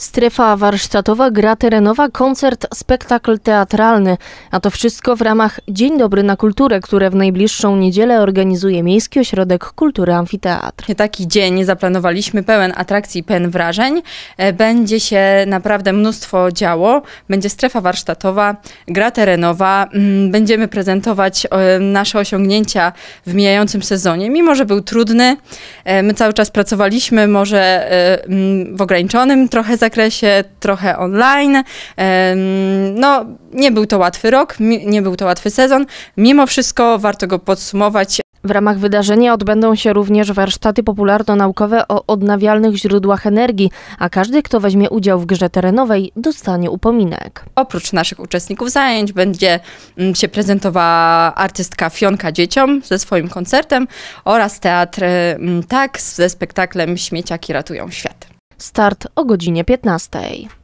Strefa warsztatowa, gra terenowa, koncert, spektakl teatralny. A to wszystko w ramach Dzień Dobry na Kulturę, które w najbliższą niedzielę organizuje Miejski Ośrodek Kultury Amfiteatr. Taki dzień zaplanowaliśmy pełen atrakcji, pełen wrażeń. E, będzie się naprawdę mnóstwo działo. Będzie strefa warsztatowa, gra terenowa. Mm, będziemy prezentować e, nasze osiągnięcia w mijającym sezonie, mimo że był trudny. E, my cały czas pracowaliśmy może mm, w ograniczonym trochę zakresie, zakresie, trochę online. No, nie był to łatwy rok, nie był to łatwy sezon. Mimo wszystko warto go podsumować. W ramach wydarzenia odbędą się również warsztaty popularno-naukowe o odnawialnych źródłach energii, a każdy, kto weźmie udział w grze terenowej, dostanie upominek. Oprócz naszych uczestników zajęć będzie mm, się prezentowała artystka Fionka Dzieciom ze swoim koncertem oraz teatr mm, Tak ze spektaklem Śmieciaki ratują świat. Start o godzinie 15.